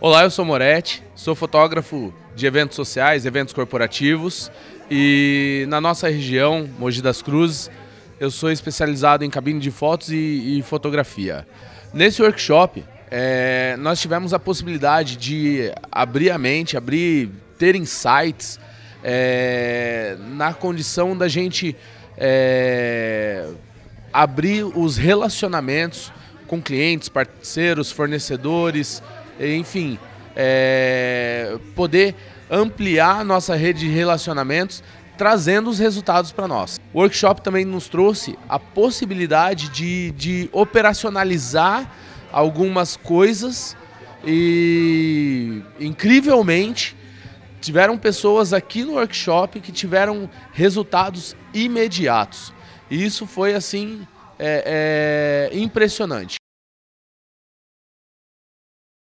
Olá, eu sou Moretti, sou fotógrafo de eventos sociais, eventos corporativos e na nossa região, Mogi das Cruzes, eu sou especializado em cabine de fotos e, e fotografia. Nesse workshop, é, nós tivemos a possibilidade de abrir a mente, abrir, ter insights é, na condição da gente é, abrir os relacionamentos com clientes, parceiros, fornecedores, enfim, é, poder ampliar nossa rede de relacionamentos, trazendo os resultados para nós. O workshop também nos trouxe a possibilidade de, de operacionalizar algumas coisas e, incrivelmente, tiveram pessoas aqui no workshop que tiveram resultados imediatos. E isso foi, assim, é, é, impressionante.